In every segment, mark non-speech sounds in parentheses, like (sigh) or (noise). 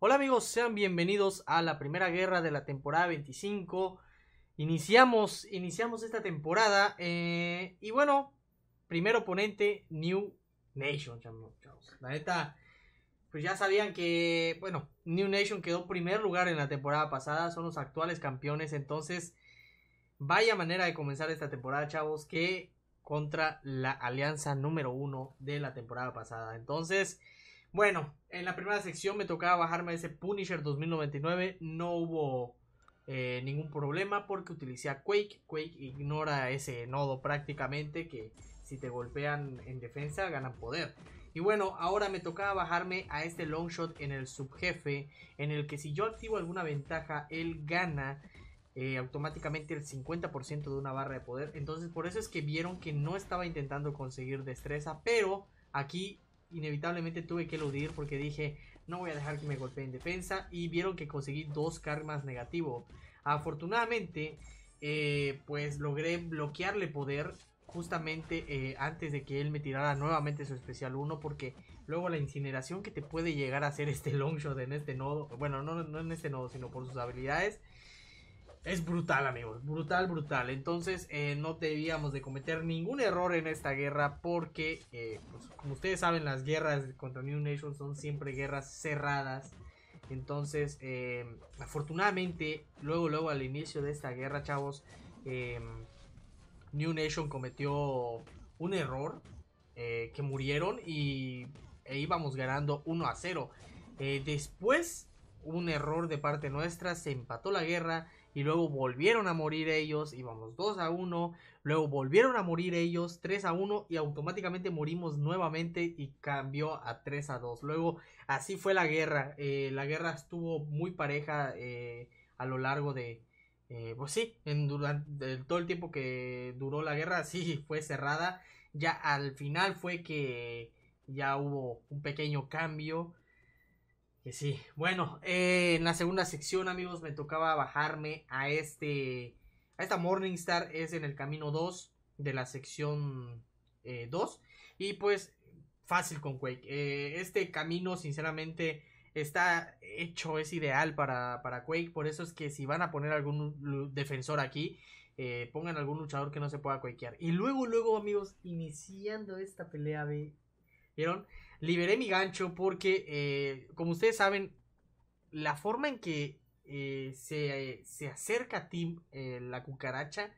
Hola amigos, sean bienvenidos a la primera guerra de la temporada 25. Iniciamos, iniciamos esta temporada eh, y bueno, primer oponente New Nation. La neta, pues ya sabían que, bueno, New Nation quedó primer lugar en la temporada pasada, son los actuales campeones, entonces vaya manera de comenzar esta temporada, chavos, que contra la alianza número uno de la temporada pasada. Entonces, bueno, en la primera sección me tocaba bajarme ese Punisher 2099. No hubo eh, ningún problema porque utilicé a Quake. Quake ignora ese nodo prácticamente que si te golpean en defensa ganan poder. Y bueno, ahora me tocaba bajarme a este long shot en el subjefe, en el que si yo activo alguna ventaja, él gana eh, automáticamente el 50% de una barra de poder. Entonces por eso es que vieron que no estaba intentando conseguir destreza, pero aquí inevitablemente tuve que eludir porque dije, no voy a dejar que me en defensa. Y vieron que conseguí dos karmas negativo. Afortunadamente, eh, pues logré bloquearle poder justamente eh, antes de que él me tirara nuevamente su especial 1 porque luego la incineración que te puede llegar a hacer este (laughs) long shot en este nodo, bueno, no, no en este nodo, sino por sus habilidades, es brutal, amigos. Brutal, brutal. Entonces, eh, no debíamos de cometer ningún error en esta guerra porque, eh, pues, como ustedes saben, las guerras contra New Nation son siempre guerras cerradas. Entonces, eh, afortunadamente, luego, luego al inicio de esta guerra, chavos, New Nation cometió un error, que murieron y e íbamos ganando 1 a 0. después, un error de parte nuestra, se empató la guerra y luego volvieron a morir ellos, íbamos 2 a 1, luego volvieron a morir ellos 3 a 1 y automáticamente morimos nuevamente y cambió a 3 a 2. Luego así fue la guerra, eh, la guerra estuvo muy pareja eh, a lo largo de, eh, pues sí, en, durante todo el tiempo que duró la guerra sí (laughs) fue cerrada, ya al final fue que ya hubo un pequeño cambio. Eh, sí. Bueno, eh, en la segunda sección, amigos, me tocaba bajarme a este. A esta Morningstar. Es en el camino 2 de la sección 2. Eh, y pues, fácil con Quake. este camino, sinceramente. Está hecho, es ideal para, para Quake. Por eso es que si van a poner algún defensor aquí, pongan algún luchador que no se pueda quakear. Y luego, luego, amigos, iniciando esta pelea, de... ¿Vieron? Liberé mi gancho porque, eh, como ustedes saben, la forma en que eh, se, se, acerca a Tim eh, la cucaracha,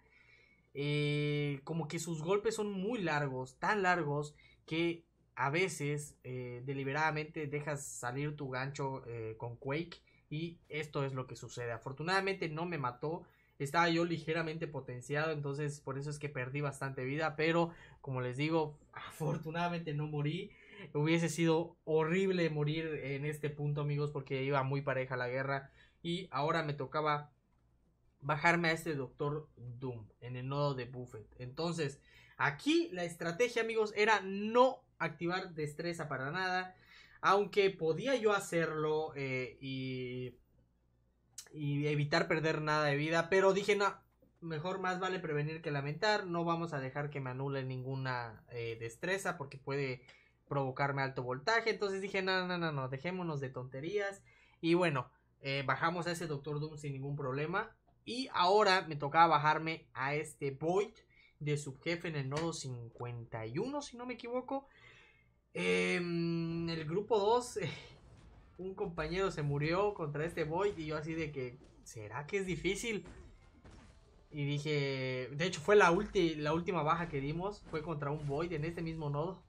como que sus golpes son muy largos, tan largos que a veces deliberadamente dejas salir tu gancho con Quake y esto es lo que sucede. Afortunadamente no me mató, estaba yo ligeramente potenciado, entonces por eso es que perdí bastante vida, pero como les digo, (laughs) afortunadamente no morí. Hubiese sido horrible morir en este punto, amigos, porque iba muy pareja la guerra y ahora me tocaba bajarme a este Doctor Doom en el nodo de Buffet. Entonces, aquí la estrategia, amigos, era no activar destreza para nada, aunque podía yo hacerlo eh, y y evitar perder nada de vida. Pero dije, no, mejor más vale prevenir que lamentar. No vamos a dejar que me anule ninguna eh, destreza porque puede provocarme alto voltaje. Entonces dije, no, no, no, no, dejémonos de tonterías. Y bueno, eh, bajamos a ese Doctor Doom sin ningún problema. Y ahora me tocaba bajarme a este Void de subjefe en el nodo 51, si no me equivoco. en em, el grupo 2 (laughs) un compañero se murió contra este Void y yo así de que, ¿será que es difícil? Y dije, de hecho fue la, la última baja que dimos, fue contra un Void en este mismo nodo.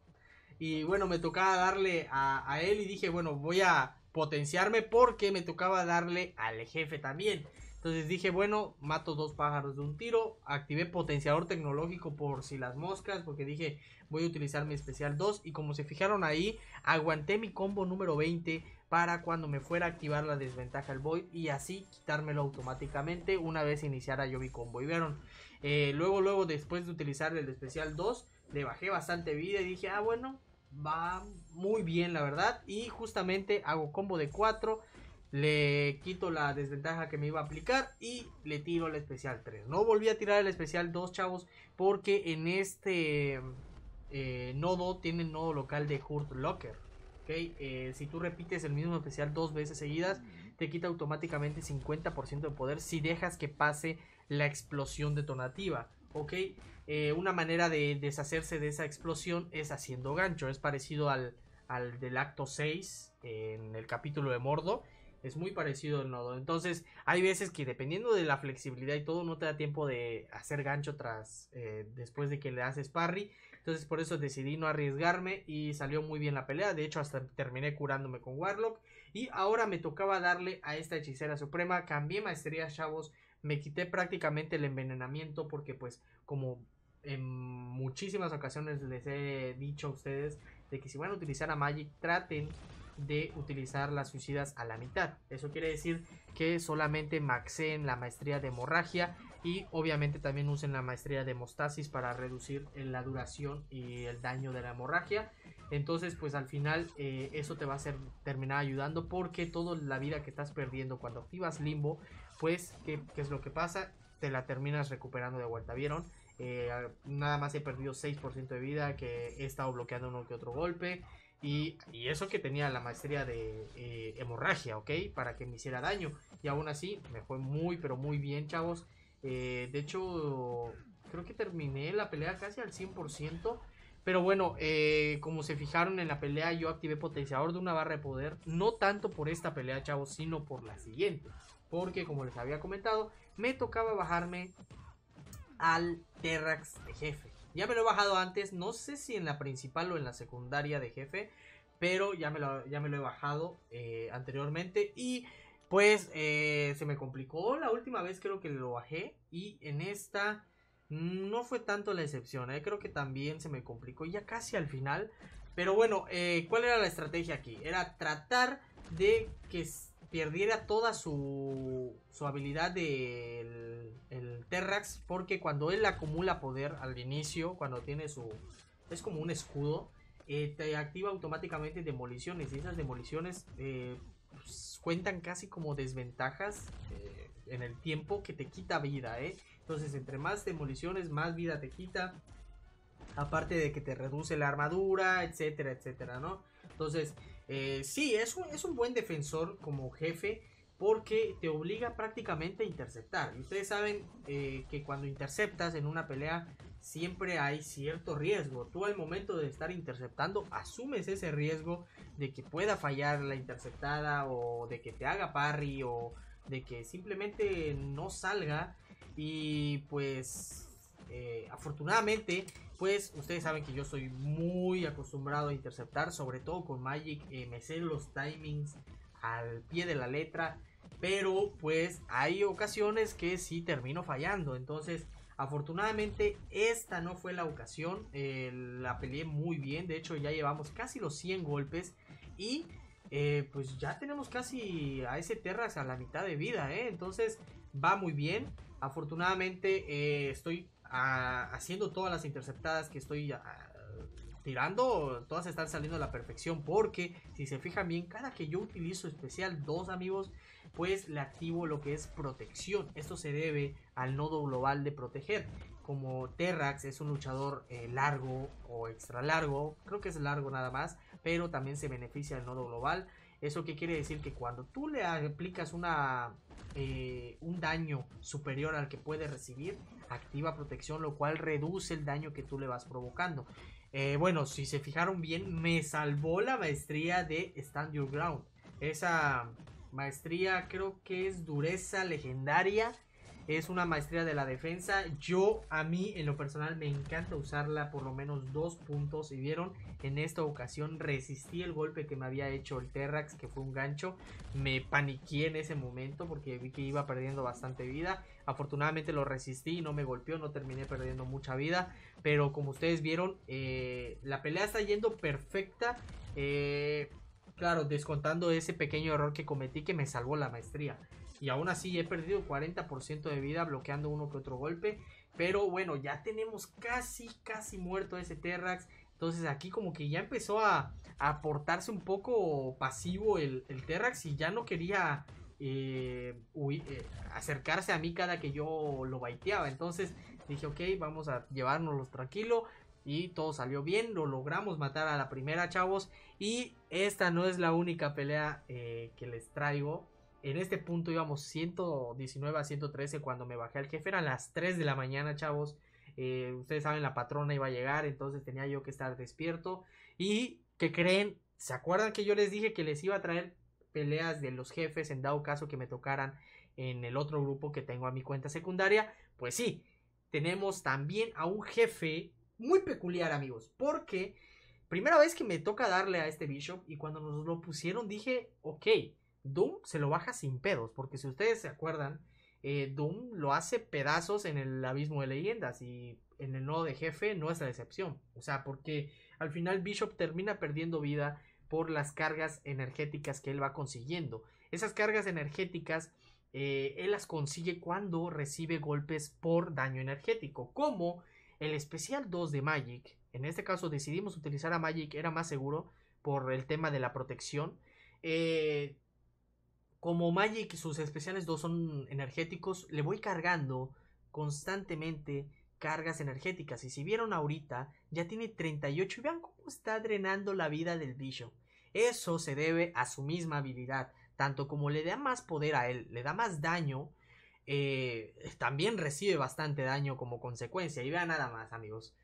Y bueno, me tocaba darle a, a él y dije, bueno, voy a potenciarme porque me tocaba darle al jefe también. Entonces dije, bueno, mato dos pájaros de un tiro. Activé potenciador tecnológico por si las moscas, porque dije, voy a utilizar mi especial 2. Y como se fijaron ahí, aguanté mi combo número 20 para cuando me fuera a activar la desventaja el Void y así quitármelo automáticamente una vez iniciara yo mi combo. Y vieron, eh, luego, luego, después de utilizar el especial 2, le bajé bastante vida y dije, ah, bueno, va muy bien la verdad. Y justamente hago combo de 4 le quito la desventaja que me iba a aplicar y le tiro el especial 3. No volví a tirar el especial 2, chavos, porque en este eh, nodo tiene el nodo local de Hurt Locker. ¿okay? Eh, si tú repites el mismo especial dos veces seguidas, te quita automáticamente 50% de poder si dejas que pase la explosión detonativa. ¿ok? Eh, una manera de deshacerse de esa explosión es haciendo gancho. Es parecido al, al del acto 6 en el capítulo de Mordo es muy parecido el nodo. Entonces, hay veces que dependiendo de la flexibilidad y todo, no te da tiempo de hacer gancho tras eh, después de que le haces parry. Entonces, por eso decidí no arriesgarme y salió muy bien la pelea. De hecho, hasta terminé curándome con Warlock. Y ahora me tocaba darle a esta hechicera suprema. Cambié maestría, chavos. Me quité prácticamente el envenenamiento porque, pues, como en muchísimas ocasiones les he dicho a ustedes de que si van a utilizar a Magic, traten de utilizar las suicidas a la mitad. Eso quiere decir que solamente maxeen la maestría de hemorragia y obviamente también usen la maestría de hemostasis para reducir eh, la duración y el daño de la hemorragia. Entonces pues al final eh, eso te va a ser terminar ayudando porque toda la vida que estás perdiendo cuando activas limbo pues ¿qué, es lo que pasa? Te la terminas recuperando de vuelta, ¿vieron? Eh, nada más he perdido 6% de vida, que he estado bloqueando uno que otro golpe. Y, eso que tenía la maestría de eh, hemorragia, ¿ok? Para que me hiciera daño. Y aún así, me fue muy, pero muy bien, chavos. Eh, de hecho, creo que terminé la pelea casi al 100%. Pero bueno, eh, como se fijaron en la pelea, yo activé potenciador de una barra de poder. No tanto por esta pelea, chavos, sino por la siguiente. Porque, como les había comentado, me tocaba bajarme al Terrax de jefe. Ya me lo he bajado antes, no sé si en la principal o en la secundaria de jefe, pero ya me lo, ya me lo he bajado eh, anteriormente y pues eh, se me complicó la última vez creo que lo bajé y en esta no fue tanto la excepción, eh, creo que también se me complicó ya casi al final. Pero bueno, ¿cuál era la estrategia aquí? Era tratar de que perdiera toda su, su habilidad de Terrax porque cuando él acumula poder al inicio, cuando tiene su... es como un escudo, eh, te activa automáticamente demoliciones y esas demoliciones eh, pues, cuentan casi como desventajas eh, en el tiempo que te quita vida, Entonces entre más demoliciones, más vida te quita. Aparte de que te reduce la armadura, etcétera, etcétera, ¿no? Entonces, sí, es un, es un buen defensor como jefe porque te obliga prácticamente a interceptar. Y ustedes saben eh, que cuando interceptas en una pelea siempre hay cierto riesgo. Tú al momento de estar interceptando asumes ese riesgo de que pueda fallar la interceptada o de que te haga parry o de que simplemente no salga. Y pues eh, afortunadamente pues ustedes saben que yo soy muy acostumbrado a interceptar, sobre todo con Magic, eh, me sé los timings al pie de la letra pero pues hay ocasiones que sí termino fallando. Entonces, afortunadamente esta no fue la ocasión, eh, la peleé muy bien, de hecho ya llevamos casi los 100 golpes y eh, pues ya tenemos casi a ese Terras a la mitad de vida, ¿eh? entonces va muy bien. Afortunadamente estoy ah, haciendo todas las interceptadas que estoy ah, tirando, todas están saliendo a la perfección. Porque si se fijan bien, cada que yo utilizo especial dos amigos, pues le activo lo que es protección. Esto se debe al nodo global de proteger. Como Terrax es un luchador eh, largo o extra largo, creo que es largo nada más, pero también se beneficia el nodo global. ¿Eso qué quiere decir? Que cuando tú le aplicas una, eh, un daño superior al que puede recibir, activa protección, lo cual reduce el daño que tú le vas provocando. Eh, bueno, si se fijaron bien, me salvó la maestría de Stand Your Ground. Esa maestría creo que es dureza legendaria es una maestría de la defensa. Yo, a mí, en lo personal, me encanta usarla por lo menos dos puntos. Y vieron, en esta ocasión resistí el golpe que me había hecho el Terrax, que fue un gancho. Me paniqué en ese momento porque vi que iba perdiendo bastante vida. Afortunadamente lo resistí, y no me golpeó, no terminé perdiendo mucha vida. Pero como ustedes vieron, eh, la pelea está yendo perfecta. Eh, claro, descontando ese pequeño error que cometí que me salvó la maestría. Y aún así he perdido 40% de vida bloqueando uno que otro golpe. Pero bueno, ya tenemos casi, casi muerto ese Terrax. Entonces aquí como que ya empezó a, aportarse un poco pasivo el, el Terrax y ya no quería eh, eh, acercarse a mí cada que yo lo baiteaba. Entonces dije, ok, vamos a llevárnoslos tranquilo. Y todo salió bien, lo logramos matar a la primera, chavos. Y esta no es la única pelea eh, que les traigo en este punto íbamos 119 a 113 cuando me bajé al jefe. Eran las 3 de la mañana, chavos. Eh, ustedes saben, la patrona iba a llegar, entonces tenía yo que estar despierto. Y, que creen? ¿Se acuerdan que yo les dije que les iba a traer peleas de los jefes en dado caso que me tocaran en el otro grupo que tengo a mi cuenta secundaria? Pues sí, tenemos también a un jefe muy peculiar, amigos, porque primera vez que me toca darle a este bishop y cuando nos lo pusieron dije, ok Doom se lo baja sin pedos, porque si ustedes se acuerdan, eh, Doom lo hace pedazos en el abismo de leyendas y en el nodo de jefe no es la excepción. O sea, porque al final Bishop termina perdiendo vida por las cargas energéticas que él va consiguiendo. Esas cargas energéticas eh, él las consigue cuando recibe golpes por daño energético, como el especial 2 de Magic. En este caso decidimos utilizar a Magic, era más seguro por el tema de la protección. Eh, como Magic, sus especiales 2 son energéticos, le voy cargando constantemente cargas energéticas. Y si vieron ahorita, ya tiene 38 y vean cómo está drenando la vida del Bishop. Eso se debe a su misma habilidad. Tanto como le da más poder a él, le da más daño, eh, también recibe bastante daño como consecuencia. Y vean nada más, amigos.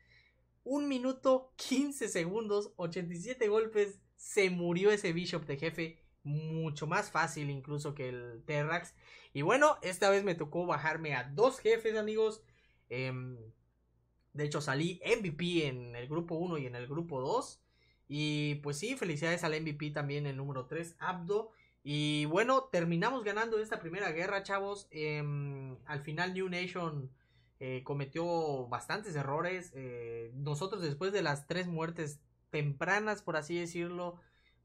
Un minuto, 15 segundos, 87 golpes, se murió ese Bishop de jefe mucho más fácil incluso que el Terrax. Y bueno, esta vez me tocó bajarme a dos jefes, amigos. Em, de hecho, salí MVP en el grupo 1 y en el grupo 2. Y pues sí, felicidades al MVP también, el número 3, Abdo. Y bueno, terminamos ganando esta primera guerra, chavos. Em, al final New Nation eh, cometió bastantes errores. Eh, nosotros después de las tres muertes tempranas, por así decirlo,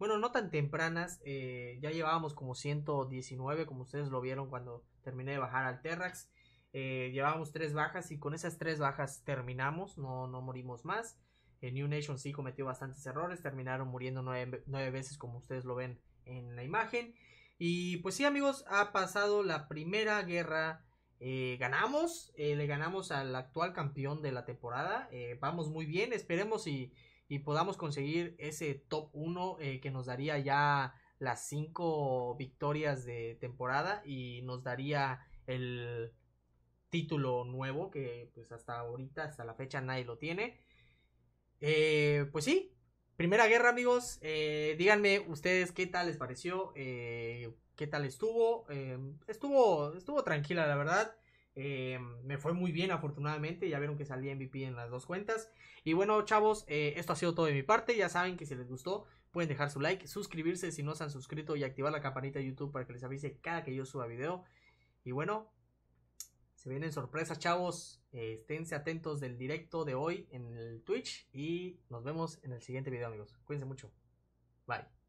bueno, no tan tempranas, eh, ya llevábamos como 119, como ustedes lo vieron cuando terminé de bajar al Terrax. Eh, llevábamos tres bajas y con esas tres bajas terminamos, no, morimos más. En eh, New Nation sí cometió bastantes errores, terminaron muriendo nueve, veces como ustedes lo ven en la imagen. Y pues sí amigos, ha pasado la primera guerra. ganamos, le ganamos al actual campeón de la temporada. vamos muy bien, esperemos y y podamos conseguir ese top 1 eh, que nos daría ya las 5 victorias de temporada y nos daría el título nuevo que pues hasta ahorita, hasta la fecha nadie lo tiene. Eh, pues sí, primera guerra amigos, eh, díganme ustedes qué tal les pareció, qué tal estuvo, estuvo, estuvo tranquila la verdad. Eh, me fue muy bien, afortunadamente. Ya vieron que salí MVP en las dos cuentas. Y bueno, chavos, eh, esto ha sido todo de mi parte. Ya saben que si les gustó, pueden dejar su like, suscribirse si no se han suscrito y activar la campanita de YouTube para que les avise cada que yo suba video. Y bueno, se vienen sorpresas, chavos. Eh, esténse atentos del directo de hoy en el Twitch. Y nos vemos en el siguiente video, amigos. Cuídense mucho. Bye.